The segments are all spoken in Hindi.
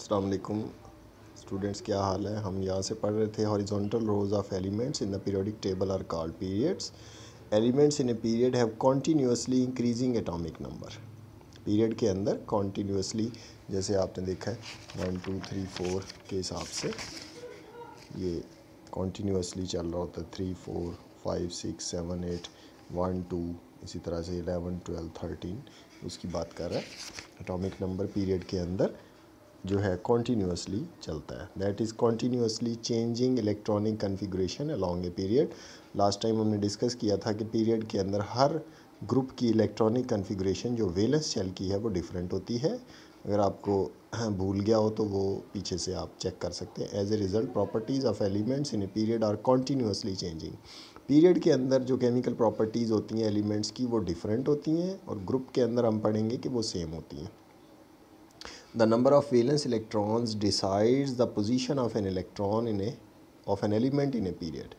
असलकुम स्टूडेंट्स क्या हाल है हम यहाँ से पढ़ रहे थे horizontal rows of elements in the periodic table are called periods elements in a period have continuously increasing atomic number period के अंदर कॉन्टीन्यूसली जैसे आपने देखा है वन टू थ्री फोर के हिसाब से ये कॉन्टीन्यूसली चल रहा होता है three four five six seven eight one two इसी तरह से एलेवन ट्वेल्व थर्टीन उसकी बात कर रहा है एटॉमिक नंबर पीरियड के अंदर जो है कॉन्टीन्यूसली चलता है that is continuously changing electronic configuration along a period last time हमने डिस्कस किया था कि पीरियड के अंदर हर ग्रुप की इलेक्ट्रॉनिक कन्फिग्रेशन जो वेलेंस शेल की है वो डिफरेंट होती है अगर आपको भूल गया हो तो वो पीछे से आप चेक कर सकते हैं as a result properties of elements in a period are continuously changing period के अंदर जो केमिकल प्रॉपर्टीज़ होती हैं एलिमेंट्स की वो डिफरेंट होती हैं और ग्रुप के अंदर हम पढ़ेंगे कि वो सेम होती हैं the number of valence electrons decides the position of an electron in a an element in a period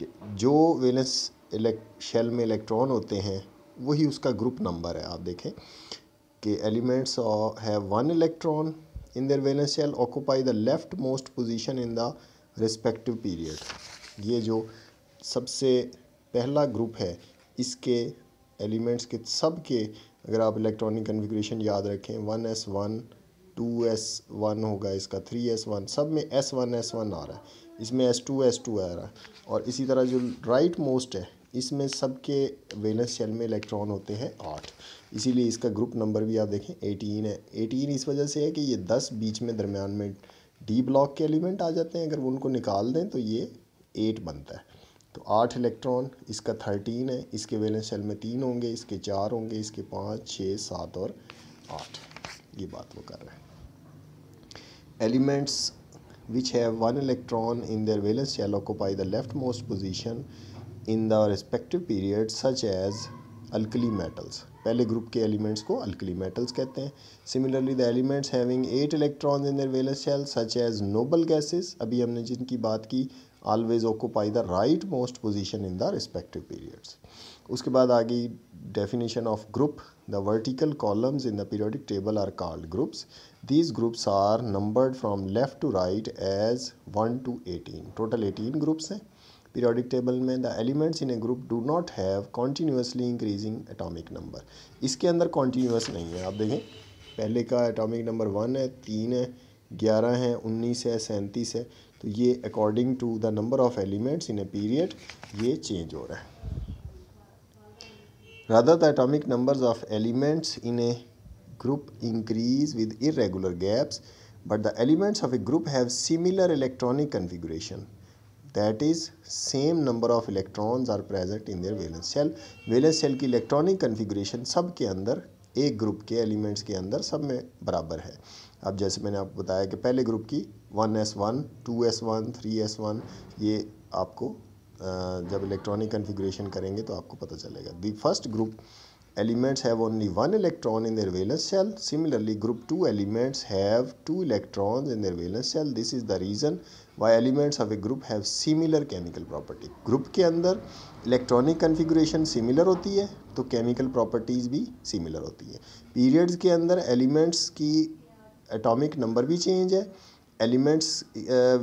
period जो वेलेंस शेल में इलेक्ट्रॉन होते हैं वही उसका ग्रुप नंबर है आप देखें कि elements have one electron in their valence shell occupy the left most position in the respective period ये जो सबसे पहला ग्रुप है इसके एलिमेंट्स के सब के अगर आप इलेक्ट्रॉनिक कन्फिग्रेशन याद रखें one s one two s one होगा इसका थ्री एस वन सब में एस वन एस वन आ रहा है इसमें एस टू एस टू आ रहा है और इसी तरह जो राइट मोस्ट है इसमें सबके वेलेंस शेल में इलेक्ट्रॉन होते हैं आठ इसीलिए इसका ग्रुप नंबर भी आप देखें एटीन है एटीन इस वजह से है कि ये दस बीच में दरमियान में डी ब्लॉक के एलिमेंट आ जाते हैं अगर वो उनको निकाल दें तो ये एट बनता है तो आठ इलेक्ट्रॉन इसका थर्टीन है इसके वेलेंस शेल में तीन होंगे इसके चार होंगे इसके पाँच छः सात और आठ ये बात वो कर रहे हैं elements which have one electron in their valence shell occupy the leftmost position in the respective period such as alkali metals पहले ग्रुप के एलिमेंट्स को alkali metals कहते हैं similarly the elements having eight electrons in their valence shell such as noble gases अभी हमने जिनकी बात की always occupy the right most position in the respective periods उसके बाद आ गई definition of group the vertical columns in the periodic table are called groups these groups are numbered from left to right as one two eighteen total eighteen groups हैं पीरियडिक टेबल में the elements in a group do not have continuously increasing atomic number इसके अंदर कॉन्टीन्यूस नहीं है आप देखें पहले का एटॉमिक नंबर वन है तीन है ग्यारह है उन्नीस है सैंतीस है तो ये according to the number of elements in a period ये चेंज हो रहा है rather the atomic numbers of elements in a group increase with irregular gaps but the elements of a group have similar electronic configuration that is same number of electrons are present in their valence shell valence shell ki electronic configuration sab ke andar ek group ke elements ke andar sab mein barabar hai अब जैसे मैंने आपको बताया कि पहले ग्रुप की 1s1, 2s1, 3s1 ये आपको जब इलेक्ट्रॉनिक कन्फिग्रेशन करेंगे तो आपको पता चलेगा the first group elements have only one electron in their valence shell similarly group two elements have two electrons in their valence shell this is the reason why elements of a group have similar chemical property group के अंदर इलेक्ट्रॉनिक कन्फिग्रेशन सिमिलर होती है तो केमिकल प्रॉपर्टीज़ भी सिमिलर होती है पीरियड्स के अंदर एलिमेंट्स की एटॉमिक नंबर भी चेंज है एलिमेंट्स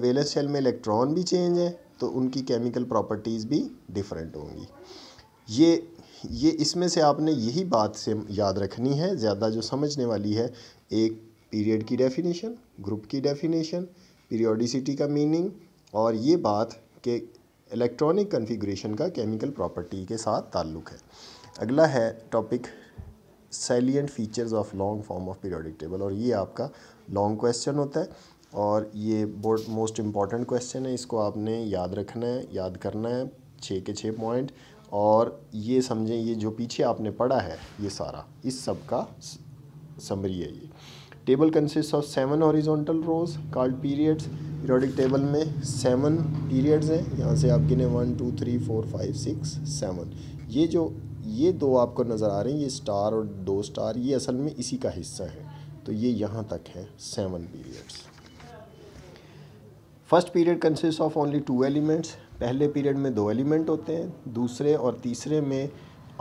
वेलेंस सेल में इलेक्ट्रॉन भी चेंज है तो उनकी केमिकल प्रॉपर्टीज़ भी डिफरेंट होंगी ये ये इसमें से आपने यही बात से याद रखनी है ज़्यादा जो समझने वाली है एक पीरियड की डेफिनेशन ग्रुप की डेफिनेशन पीरियोडिसिटी का मीनिंग और ये बात के इलेक्ट्रॉनिक कन्फिग्रेशन का केमिकल प्रॉपर्टी के साथ ताल्लुक़ है अगला है topic salient features of long form of periodic table और ये आपका लॉन्ग क्वेश्चन होता है और ये बहुत मोस्ट इम्पॉर्टेंट क्वेश्चन है इसको आपने याद रखना है याद करना है छः के छः पॉइंट और ये समझें ये जो पीछे आपने पढ़ा है ये सारा इस सब का समरी है ये table consist of seven horizontal rows called periods periodic table में सेवन पीरियड्स हैं यहाँ से आप गिने one two three four five six seven ये जो ये दो आपको नज़र आ रहे हैं ये स्टार और दो स्टार ये असल में इसी का हिस्सा है तो ये यहाँ तक है seven periods first period consist of only two elements पहले पीरियड में दो एलिमेंट होते हैं दूसरे और तीसरे में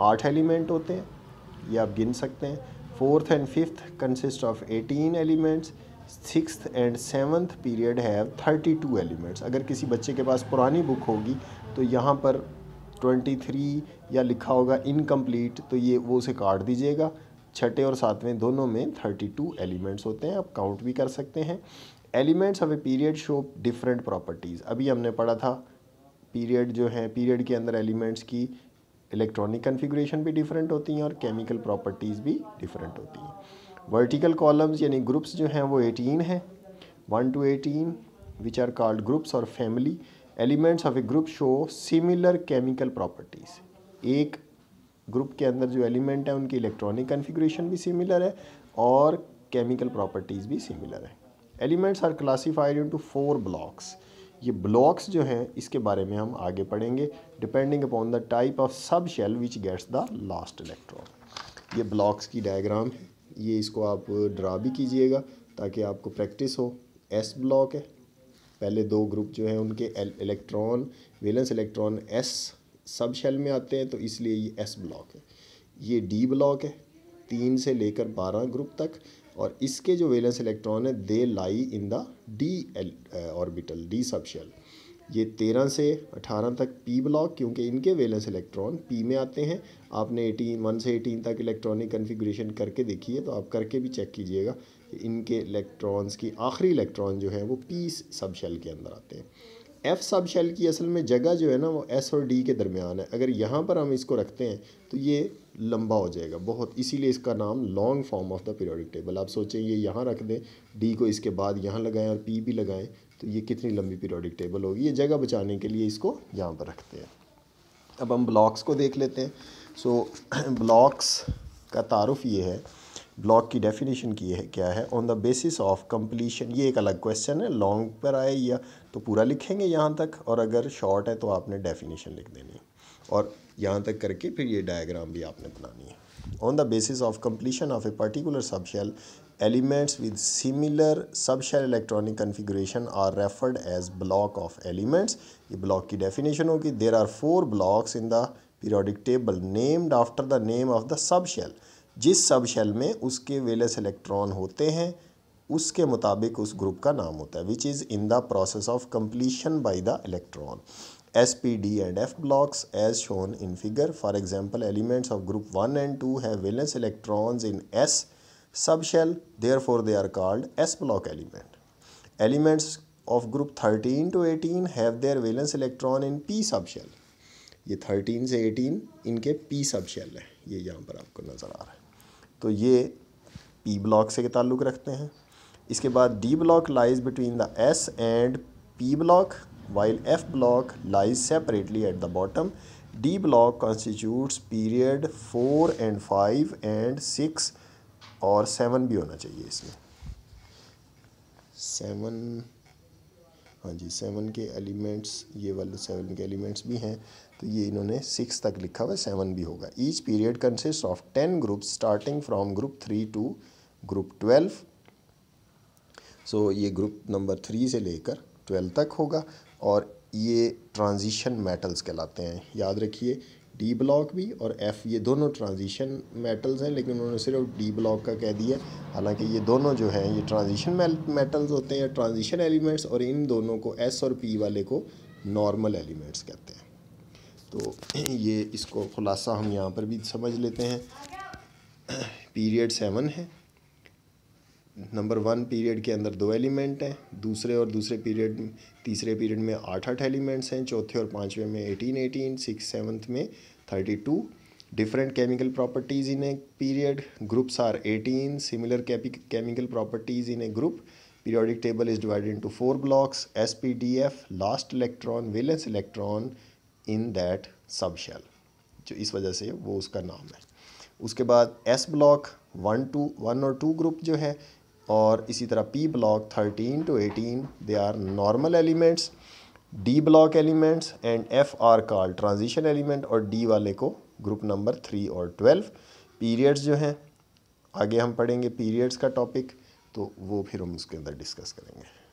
आठ एलिमेंट होते हैं ये आप गिन सकते हैं fourth and fifth consist of eighteen elements six and seventh period have thirty two elements अगर किसी बच्चे के पास पुरानी बुक होगी तो यहाँ पर ट्वेंटी थ्री या लिखा होगा इनकम्प्लीट तो ये वो उसे काट दीजिएगा छठे और सातवें दोनों में थर्टी टू एलिमेंट्स होते हैं आप काउंट भी कर सकते हैं elements of a period show different properties अभी हमने पढ़ा था पीरियड जो है पीरियड के अंदर एलिमेंट्स की इलेक्ट्रॉनिक कन्फिग्रेशन भी डिफरेंट होती हैं और केमिकल प्रॉपर्टीज़ भी डिफरेंट होती हैं वर्टिकल कॉलम्स यानी ग्रुप्स जो हैं वो एटीन हैं one two eighteen which are called groups और family elements of a group show similar chemical properties एक ग्रुप के अंदर जो एलिमेंट है उनकी इलेक्ट्रॉनिक कन्फिग्रेशन भी सिमिलर है और केमिकल प्रॉपर्टीज़ भी सिमिलर है elements are classified into four blocks ये ब्लॉक्स जो हैं इसके बारे में हम आगे पढ़ेंगे depending upon the type of subshell which gets the last electron ये ब्लॉक्स की डायग्राम है ये इसको आप ड्रा भी कीजिएगा ताकि आपको प्रैक्टिस हो एस ब्लॉक है पहले दो ग्रुप जो हैं उनके electron valence electron s subshell में आते हैं तो इसलिए ये एस ब्लॉक है ये डी ब्लॉक है तीन से लेकर बारह ग्रुप तक और इसके जो वेलेंस इलेक्ट्रॉन है they lie in the d l orbital d subshell ये तेरह से अठारह तक पी ब्लॉक क्योंकि इनके वेलेंस इलेक्ट्रॉन पी में आते हैं आपने एटीन वन से एटीन तक इलेक्ट्रॉनिक कन्फिग्रेशन करके देखी है तो आप करके भी चेक कीजिएगा कि इनके इलेक्ट्रॉन्स की आखिरी इलेक्ट्रॉन जो है वो पी सबशेल के अंदर आते हैं एफ़ सब शेल की असल में जगह जो है ना वो एस और डी के दरमियान है अगर यहाँ पर हम इसको रखते हैं तो ये लंबा हो जाएगा बहुत इसीलिए इसका नाम long form of the periodic table आप सोचें ये यहाँ रख दें डी को इसके बाद यहाँ लगाएं और पी भी लगाएं तो ये कितनी लंबी पीरियोडिक टेबल होगी ये जगह बचाने के लिए इसको यहाँ पर रखते हैं अब हम ब्लॉक्स को देख लेते हैं सो so, ब्लॉक्स का तारफ़ ये है ब्लॉक की डेफिनेशन की है क्या है on the basis of completion ये एक अलग क्वेश्चन है लॉन्ग पर आए या तो पूरा लिखेंगे यहाँ तक और अगर शॉर्ट है तो आपने डेफिनेशन लिख देनी है और यहाँ तक करके फिर ये डायग्राम भी आपने बनानी है on the basis of completion of a particular subshell elements with similar subshell electronic configuration are referred as block of elements ये ब्लॉक की डेफिनेशन होगी there are four blocks in the periodic table named after the name of the subshell जिस सब शेल में उसके वेलेस इलेक्ट्रॉन होते हैं उसके मुताबिक उस ग्रुप का नाम होता है which is in the process of completion by the electron s p d and f blocks as shown in figure for example elements of group one and two have valence electrons in s subshell therefore they are called s block element elements of group thirteen to eighteen have their valence electron in p subshell ये थर्टीन से एटीन इनके पी सब शेल है ये यहाँ पर आपको नज़र आ रहा है तो ये पी ब्लॉक से के ताल्लुक रखते हैं इसके बाद d block lies between the s and p block while f block lies separately at the bottom d block constitute period four and five and six और सेवन भी होना चाहिए इसमें सेवन हाँ जी सेवन के एलिमेंट्स ये वाले सेवन के एलिमेंट्स भी हैं तो ये इन्होंने सिक्स तक लिखा हुआ सेवन भी होगा each period consist of ten group starting from group three to group twelve so ये ग्रुप नंबर थ्री से लेकर ट्वेल्व तक होगा और ये ट्रांजिशन मेटल्स कहलाते हैं याद रखिए डी ब्लॉक भी और एफ़ ये दोनों ट्रांजिशन मेटल्स हैं लेकिन उन्होंने सिर्फ डी ब्लॉक का कह दिया हालांकि ये दोनों जो हैं ये ट्रांजिशन मेटल्स होते हैं ट्रांजिशन एलिमेंट्स और इन दोनों को एस और पी वाले को नॉर्मल एलिमेंट्स कहते हैं तो ये इसको ख़ुलासा हम यहाँ पर भी समझ लेते हैं पीरियड सेवन है नंबर वन पीरियड के अंदर दो एलिमेंट हैं दूसरे और दूसरे पीरियड तीसरे पीरियड में आठ आठ एलिमेंट्स हैं चौथे और पाँचवें में एटीन एटीन सिक्स सेवन्थ में thirty two different chemical properties in a period groups are eighteen similar chemical properties in a group periodic table is divide into four blocks s p d f last electron valence electron in that sub subshell जो इस वजह से वो उसका नाम है उसके बाद s block one two one और टू ग्रुप जो है और इसी तरह p block thirteen to eighteen they are normal elements d block elements and f are call transition element और डी वाले को ग्रुप नंबर थ्री और ट्वेल्व पीरियड्स जो हैं आगे हम पढ़ेंगे पीरियड्स का टॉपिक तो वो फिर हम उसके अंदर डिस्कस करेंगे